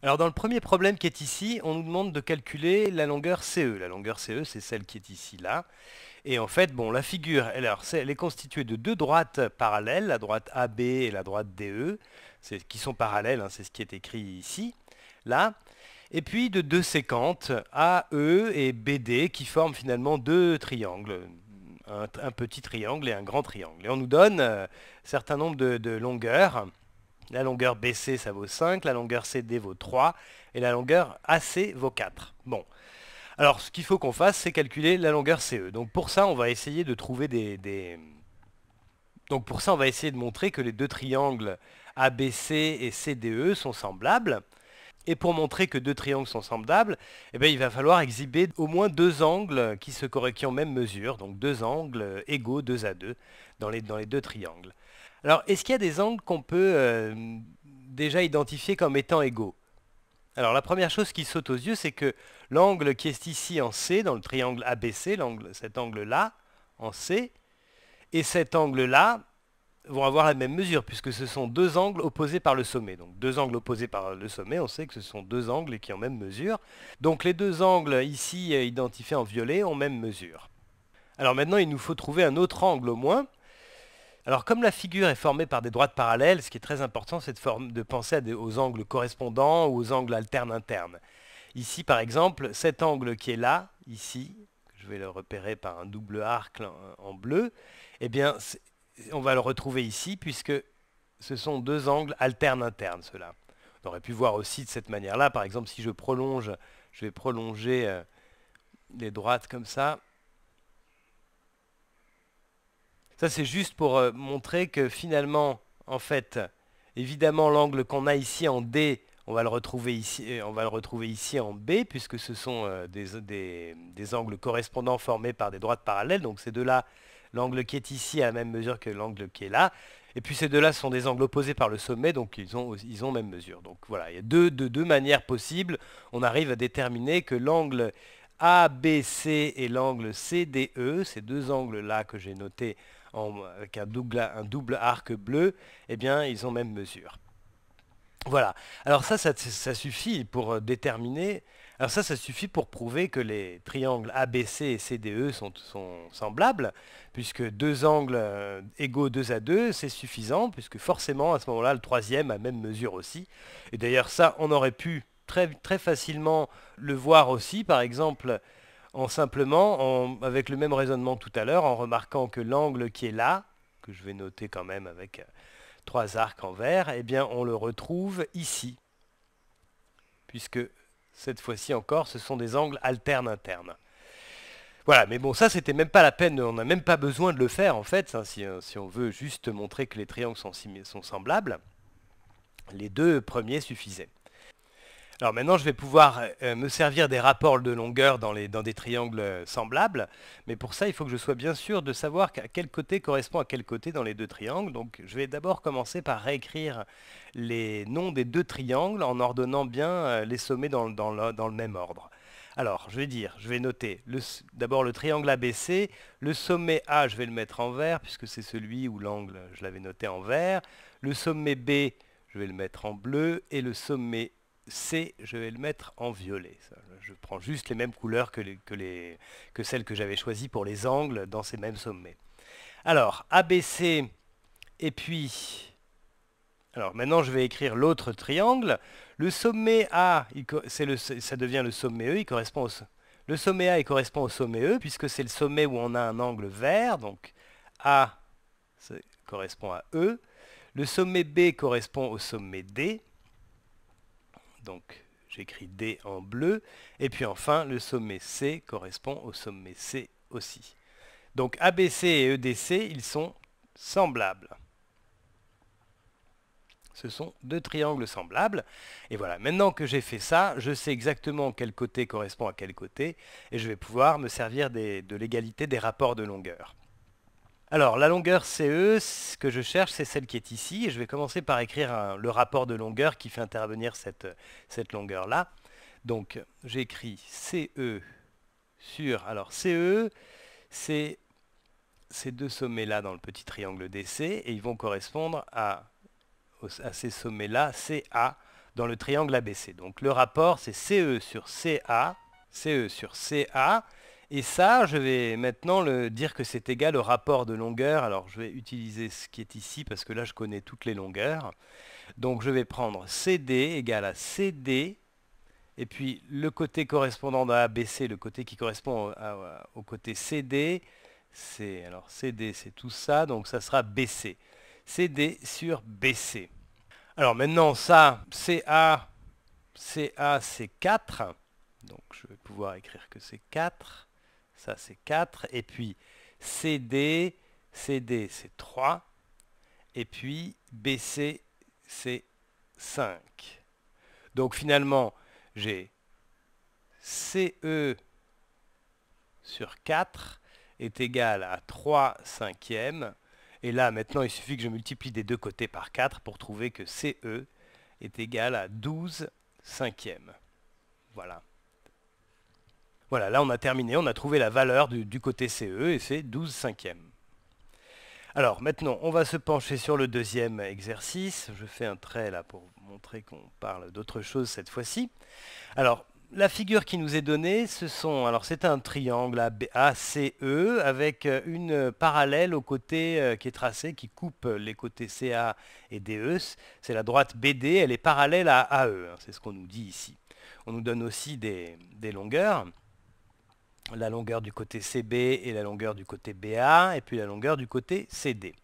Alors dans le premier problème qui est ici, on nous demande de calculer la longueur CE. La longueur CE, c'est celle qui est ici, là. Et en fait, bon, la figure, elle est constituée de deux droites parallèles, la droite AB et la droite DE, qui sont parallèles, hein, c'est ce qui est écrit ici, là. Et puis de deux séquentes, AE et BD, qui forment finalement deux triangles, un, petit triangle et un grand triangle. Et on nous donne un euh, certain nombre de longueurs. La longueur BC, ça vaut 5, la longueur CD vaut 3, et la longueur AC vaut 4. Bon. Alors, ce qu'il faut qu'on fasse, c'est calculer la longueur CE. Donc pour ça, on va essayer de trouver des, Donc pour ça, on va essayer de montrer que les deux triangles ABC et CDE sont semblables. Et pour montrer que deux triangles sont semblables, eh il va falloir exhiber au moins deux angles qui, se, qui en même mesure, donc deux angles égaux 2 à 2 dans dans les deux triangles. Alors, est-ce qu'il y a des angles qu'on peut euh, déjà identifier comme étant égaux Alors, la première chose qui saute aux yeux, c'est que l'angle qui est ici en C, dans le triangle ABC, cet angle-là, en C, et cet angle-là vont avoir la même mesure, puisque ce sont deux angles opposés par le sommet. Donc deux angles opposés par le sommet, on sait que ce sont deux angles qui ont même mesure. Donc les deux angles ici identifiés en violet ont même mesure. Alors maintenant, il nous faut trouver un autre angle au moins, alors comme la figure est formée par des droites parallèles, ce qui est très important, c'est de, penser aux angles correspondants ou aux angles alternes internes. Ici, par exemple, cet angle qui est là, ici, je vais le repérer par un double arc en, bleu, eh bien, on va le retrouver ici, puisque ce sont deux angles alternes internes, ceux-là. On aurait pu voir aussi de cette manière-là, par exemple, si je prolonge, je vais prolonger euh, les droites comme ça, Ça, c'est juste pour euh, montrer que finalement, en fait, évidemment, l'angle qu'on a ici en D, on va le retrouver ici, euh, on va le retrouver ici en B, puisque ce sont euh, des, angles correspondants formés par des droites parallèles. Donc ces deux-là, l'angle qui est ici a la même mesure que l'angle qui est là. Et puis ces deux-là sont des angles opposés par le sommet, donc ils ont, ils même mesure. Donc voilà, il y a deux, deux, deux manières possibles. On arrive à déterminer que l'angle ABC et l'angle CDE, ces deux angles-là que j'ai notés en, avec un double, arc bleu, eh bien, ils ont même mesure. Voilà. Alors ça, ça, suffit pour euh, déterminer. Alors ça, ça suffit pour prouver que les triangles ABC et CDE sont, semblables, puisque deux angles euh, égaux 2 à 2, c'est suffisant, puisque forcément, à ce moment-là, le troisième a même mesure aussi. Et d'ailleurs, ça, on aurait pu très, très facilement le voir aussi. Par exemple, en simplement, avec le même raisonnement tout à l'heure, en remarquant que l'angle qui est là, que je vais noter quand même avec euh, trois arcs en vert, eh bien on le retrouve ici, puisque cette fois-ci encore, ce sont des angles alternes internes. Voilà, mais bon, ça, c'était même pas la peine, on n'a même pas besoin de le faire, en fait, hein, euh, si, on veut juste montrer que les triangles sont semblables. Les deux premiers suffisaient. Alors maintenant, je vais pouvoir euh, me servir des rapports de longueur dans, des triangles euh, semblables, mais pour ça, il faut que je sois bien sûr de savoir à quel côté correspond à quel côté dans les deux triangles. Donc je vais d'abord commencer par réécrire les noms des deux triangles en ordonnant bien euh, les sommets dans, le, dans, le, même ordre. Alors, je vais dire, je vais noter d'abord le triangle ABC, le sommet A, je vais le mettre en vert, puisque c'est celui où l'angle, je l'avais noté en vert, le sommet B, je vais le mettre en bleu, et le sommet C, je vais le mettre en violet. Je prends juste les mêmes couleurs que, que, celles que j'avais choisies pour les angles dans ces mêmes sommets. Alors, ABC, et puis... Alors maintenant, je vais écrire l'autre triangle. Le sommet A, le, ça devient le sommet E, il correspond au, le sommet A correspond au sommet E, puisque c'est le sommet où on a un angle vert, donc A correspond à E. Le sommet B correspond au sommet D donc j'écris D en bleu. Et puis enfin, le sommet C correspond au sommet C aussi. Donc ABC et EDC, ils sont semblables. Ce sont deux triangles semblables. Et voilà, maintenant que j'ai fait ça, je sais exactement quel côté correspond à quel côté, et je vais pouvoir me servir de l'égalité des rapports de longueur. Alors, la longueur CE, ce que je cherche, c'est celle qui est ici. Et je vais commencer par écrire le rapport de longueur qui fait intervenir cette, longueur-là. Donc, j'écris CE sur... Alors, CE, c'est ces deux sommets-là dans le petit triangle DC. Et ils vont correspondre à, à ces sommets-là, CA, dans le triangle ABC. Donc, le rapport, c'est CE sur CA, CE sur CA, et ça, je vais maintenant le dire que c'est égal au rapport de longueur. Alors je vais utiliser ce qui est ici parce que là je connais toutes les longueurs. Donc je vais prendre CD égale à CD. Et puis le côté correspondant à ABC, le côté qui correspond au, côté CD, c'est alors CD c'est tout ça, donc ça sera BC. CD sur BC. Alors maintenant ça, CA, CA c'est 4. Donc je vais pouvoir écrire que c'est 4. Ça, c'est 4. Et puis CD, CD, c'est 3. Et puis BC, c'est 5. Donc finalement, j'ai CE sur 4 est égal à 3 cinquièmes. Et là, maintenant, il suffit que je multiplie des deux côtés par 4 pour trouver que CE est égal à 12 cinquièmes. Voilà. Voilà, là on a terminé, on a trouvé la valeur du, côté CE et c'est 12 cinquièmes. Alors maintenant, on va se pencher sur le deuxième exercice. Je fais un trait là pour montrer qu'on parle d'autre chose cette fois-ci. Alors, la figure qui nous est donnée, ce sont, alors c'est un triangle ACE avec une parallèle au côté euh, qui est tracé, qui coupe les côtés CA et DE. C'est la droite BD, elle est parallèle à AE, hein, c'est ce qu'on nous dit ici. On nous donne aussi des longueurs la longueur du côté CB et la longueur du côté BA, et puis la longueur du côté CD.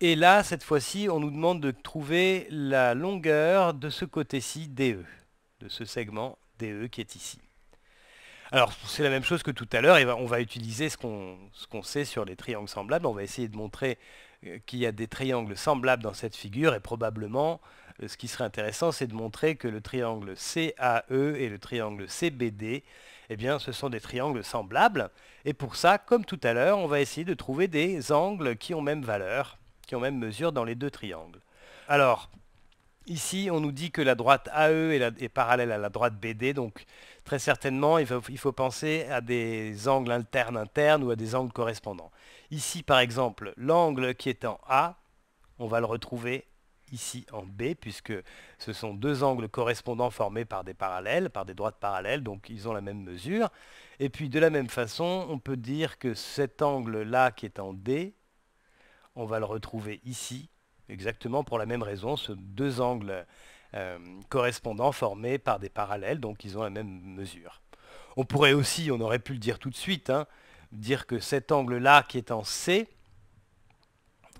Et là, cette fois-ci, on nous demande de trouver la longueur de ce côté-ci DE, de ce segment DE qui est ici. Alors, c'est la même chose que tout à l'heure, on va utiliser ce qu'on sait sur les triangles semblables, on va essayer de montrer euh, qu'il y a des triangles semblables dans cette figure, et probablement, euh, ce qui serait intéressant, c'est de montrer que le triangle CAE et le triangle CBD eh bien, ce sont des triangles semblables. Et pour ça, comme tout à l'heure, on va essayer de trouver des angles qui ont même valeur, qui ont même mesure dans les deux triangles. Alors, ici, on nous dit que la droite AE est, parallèle à la droite BD, donc très certainement, il faut, il faut penser à des angles internes-internes ou à des angles correspondants. Ici, par exemple, l'angle qui est en A, on va le retrouver ici en B, puisque ce sont deux angles correspondants formés par des parallèles, par des droites parallèles, donc ils ont la même mesure. Et puis de la même façon, on peut dire que cet angle-là qui est en D, on va le retrouver ici, exactement pour la même raison, ce deux angles euh, correspondants formés par des parallèles, donc ils ont la même mesure. On pourrait aussi, on aurait pu le dire tout de suite, hein, dire que cet angle-là qui est en C,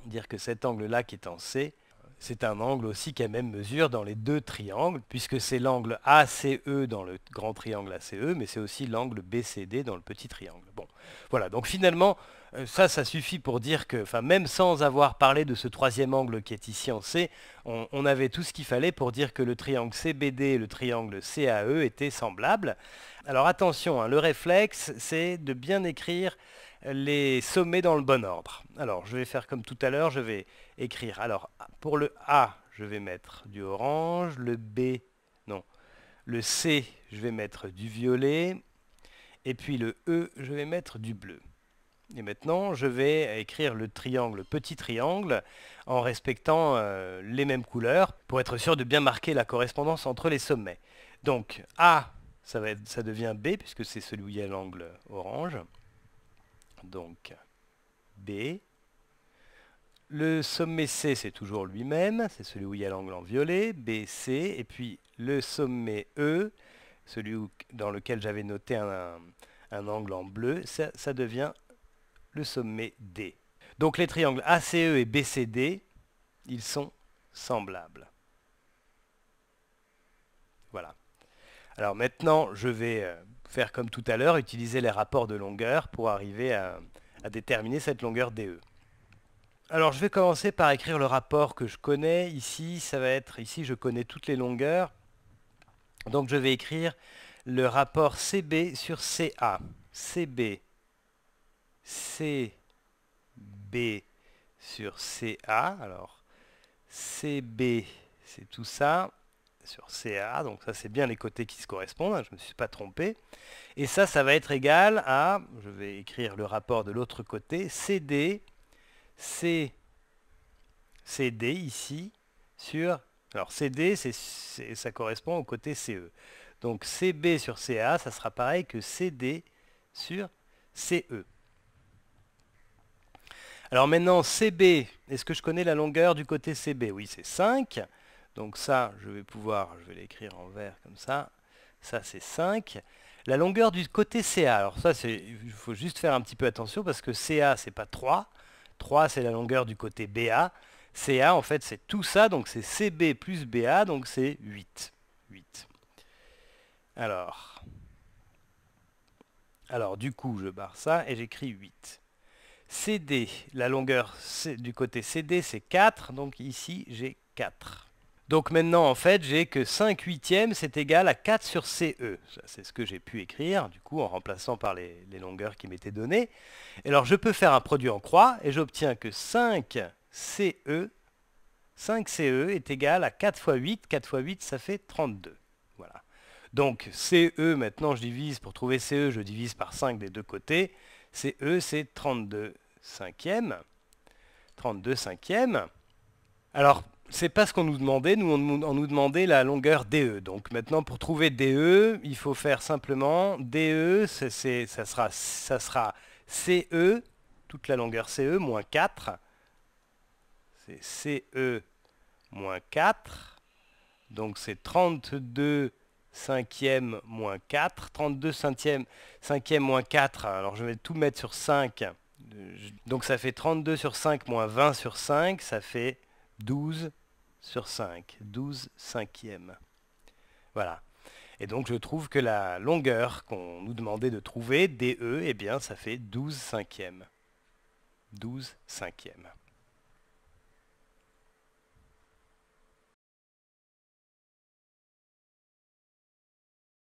dire que cet angle-là qui est en C, c'est un angle aussi qui a même mesure dans les deux triangles, puisque c'est l'angle ACE dans le grand triangle ACE, mais c'est aussi l'angle BCD dans le petit triangle. Bon, voilà, donc finalement, euh, ça, ça suffit pour dire que, enfin, même sans avoir parlé de ce troisième angle qui est ici en C, on, avait tout ce qu'il fallait pour dire que le triangle CBD et le triangle CAE étaient semblables. Alors attention, hein, le réflexe, c'est de bien écrire les sommets dans le bon ordre. Alors, je vais faire comme tout à l'heure, je vais écrire. Alors, pour le A, je vais mettre du orange, le B, non, le C, je vais mettre du violet, et puis le E, je vais mettre du bleu. Et maintenant, je vais écrire le triangle, petit triangle, en respectant euh, les mêmes couleurs, pour être sûr de bien marquer la correspondance entre les sommets. Donc A, ça, ça devient B, puisque c'est celui où il y a l'angle orange donc B. Le sommet C, c'est toujours lui-même, c'est celui où il y a l'angle en violet, BC, et puis le sommet E, celui où, dans lequel j'avais noté un, angle en bleu, ça, ça, devient le sommet D. Donc les triangles ACE et BCD, ils sont semblables. Voilà. Alors maintenant, je vais euh, faire comme tout à l'heure, utiliser les rapports de longueur pour arriver à, déterminer cette longueur DE. E. Alors je vais commencer par écrire le rapport que je connais. Ici, ça va être, ici je connais toutes les longueurs. Donc je vais écrire le rapport CB sur CA. CB, CB sur CA. Alors CB, c'est tout ça sur CA, donc ça c'est bien les côtés qui se correspondent, hein, je ne me suis pas trompé. Et ça, ça va être égal à, je vais écrire le rapport de l'autre côté, CD, C, CD ici, sur, alors CD, c, ça correspond au côté CE. Donc CB sur CA, ça sera pareil que CD sur CE. Alors maintenant, CB, est-ce que je connais la longueur du côté CB Oui, c'est 5. Donc ça, je vais pouvoir, je vais l'écrire en vert comme ça. Ça, c'est 5. La longueur du côté CA, alors ça, il faut juste faire un petit peu attention parce que CA, c'est pas 3. 3, c'est la longueur du côté BA. CA, en fait, c'est tout ça, donc c'est CB plus BA, donc c'est 8. 8. Alors, alors du coup, je barre ça et j'écris 8. CD, la longueur du côté CD, c'est 4, donc ici, j'ai 4. Donc maintenant, en fait, j'ai que 5 huitièmes, c'est égal à 4 sur CE. C'est ce que j'ai pu écrire, du coup, en remplaçant par les, longueurs qui m'étaient données. Et alors, je peux faire un produit en croix, et j'obtiens que 5 CE, 5 CE est égal à 4 fois 8. 4 fois 8, ça fait 32. Voilà. Donc, CE, maintenant, je divise, pour trouver CE, je divise par 5 des deux côtés. CE, c'est 32 cinquièmes. 32 cinquièmes. Alors, c'est pas ce qu'on nous demandait. Nous, on, nous demandait la longueur DE. Donc maintenant, pour trouver DE, il faut faire simplement DE, ça, sera, ça sera CE, toute la longueur CE, moins 4. C'est CE moins 4. Donc c'est 32 cinquième moins 4. 32 cinquième, cinquième moins 4. Alors je vais tout mettre sur 5. Euh, donc ça fait 32 sur 5 moins 20 sur 5. Ça fait 12 sur 5, 12 cinquièmes. Voilà. Et donc je trouve que la longueur qu'on nous demandait de trouver, DE, eh bien ça fait 12 cinquièmes. 12 cinquièmes.